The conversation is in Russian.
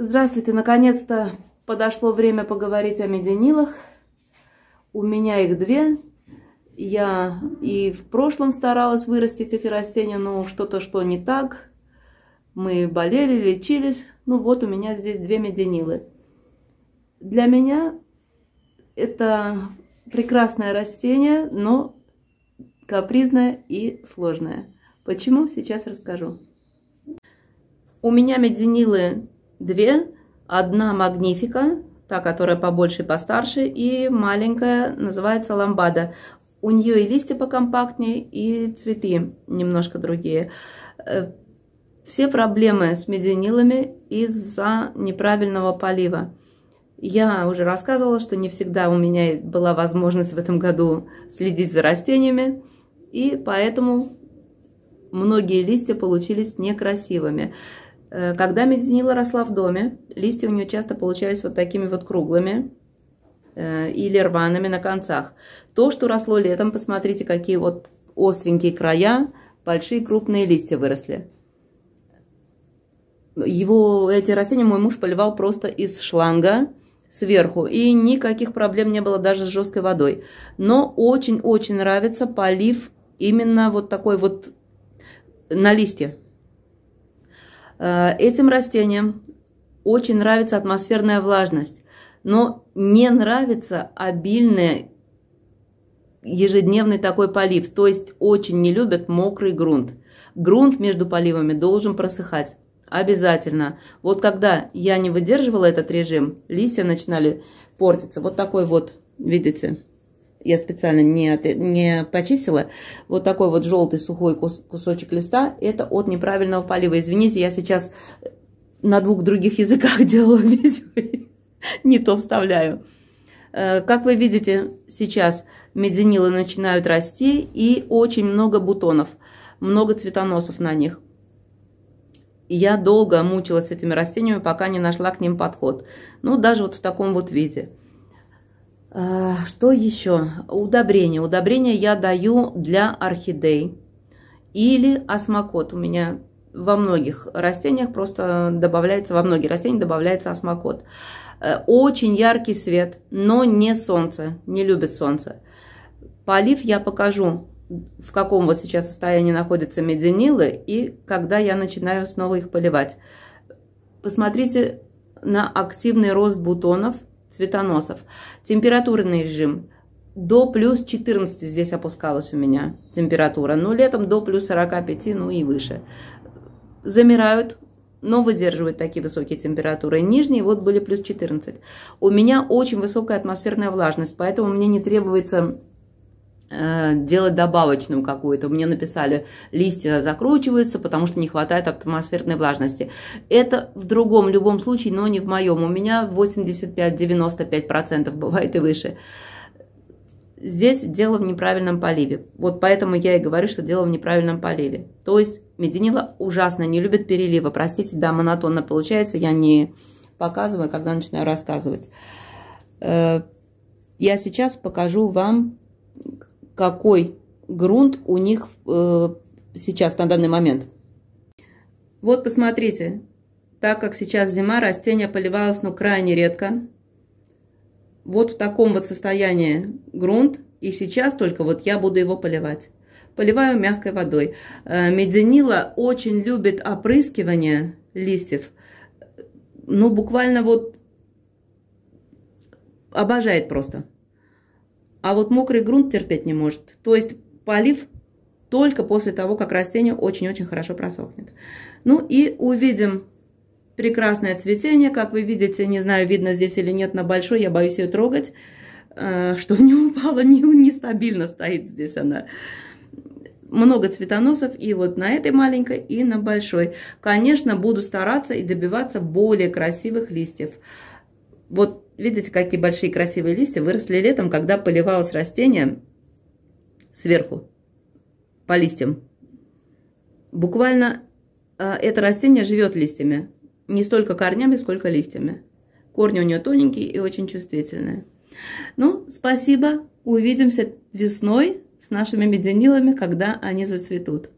Здравствуйте, наконец-то подошло время поговорить о меденилах. У меня их две. Я и в прошлом старалась вырастить эти растения, но что-то что не так. Мы болели, лечились. Ну вот у меня здесь две меденилы. Для меня это прекрасное растение, но капризное и сложное. Почему, сейчас расскажу. У меня меденилы две. Одна магнифика, та, которая побольше и постарше, и маленькая, называется ламбада. У нее и листья покомпактнее, и цветы немножко другие. Э, все проблемы с мединилами из-за неправильного полива. Я уже рассказывала, что не всегда у меня была возможность в этом году следить за растениями, и поэтому многие листья получились некрасивыми. Э, когда медизнила росла в доме, листья у нее часто получались вот такими вот круглыми э, или рваными на концах. То, что росло летом, посмотрите, какие вот остренькие края, большие крупные листья выросли. Его, эти растения мой муж поливал просто из шланга сверху, и никаких проблем не было даже с жесткой водой. Но очень-очень нравится полив именно вот такой вот на листья. Э, этим растениям очень нравится атмосферная влажность, но не нравится обильный ежедневный такой полив, то есть очень не любят мокрый грунт. Грунт между поливами должен просыхать. Обязательно. Вот когда я не выдерживала этот режим, листья начинали портиться. Вот такой вот, видите, я специально не, не почистила, вот такой вот желтый сухой кусочек листа, это от неправильного полива. Извините, я сейчас на двух других языках делала видео, не то вставляю. Э, как вы видите, сейчас медзенилы начинают расти и очень много бутонов, много цветоносов на них. Я долго мучилась с этими растениями, пока не нашла к ним подход. Ну, даже вот в таком вот виде. Э, что еще? Удобрение. Удобрение я даю для орхидей или осмокот. У меня во многих растениях просто добавляется, во многие растения добавляется осмокот. Э, очень яркий свет, но не солнце, не любит солнце. Полив я покажу, в каком вот сейчас состоянии находятся медзенилы и когда я начинаю снова их поливать. Посмотрите на активный рост бутонов – Светоносов. Температурный режим до плюс 14 здесь опускалась у меня температура. Ну, летом до плюс 45, ну и выше. Замирают, но выдерживают такие высокие температуры. Нижние вот были плюс 14. У меня очень высокая атмосферная влажность, поэтому мне не требуется Э, делать добавочную какую-то. Мне написали, листья закручиваются, потому что не хватает атмосферной влажности. Это в другом, любом случае, но не в моем. У меня 85-95% бывает и выше. Здесь дело в неправильном поливе. Вот поэтому я и говорю, что дело в неправильном поливе. То есть мединила ужасно не любит перелива. Простите, да, монотонно получается, я не показываю, когда начинаю рассказывать. Э, я сейчас покажу вам какой грунт у них э, сейчас, на данный момент. Вот посмотрите, так как сейчас зима, растение поливалось, но крайне редко. Вот в таком вот состоянии грунт, и сейчас только вот я буду его поливать. Поливаю мягкой водой. Э, Медзенила очень любит опрыскивание листьев. Ну, буквально вот обожает просто а вот мокрый грунт терпеть не может. То есть полив только после того, как растение очень-очень хорошо просохнет. Ну и увидим прекрасное цветение, как вы видите, не знаю, видно здесь или нет на большой, я боюсь ее трогать, э, что не упала, не, нестабильно стоит здесь она. Много цветоносов и вот на этой маленькой, и на большой. Конечно, буду стараться и добиваться более красивых листьев. Вот Видите, какие большие красивые листья выросли летом, когда поливалось растение сверху по листьям. Буквально а, это растение живет листьями, не столько корнями, сколько листьями. Корни у нее тоненькие и очень чувствительные. Ну, спасибо. Увидимся весной с нашими меденилами, когда они зацветут.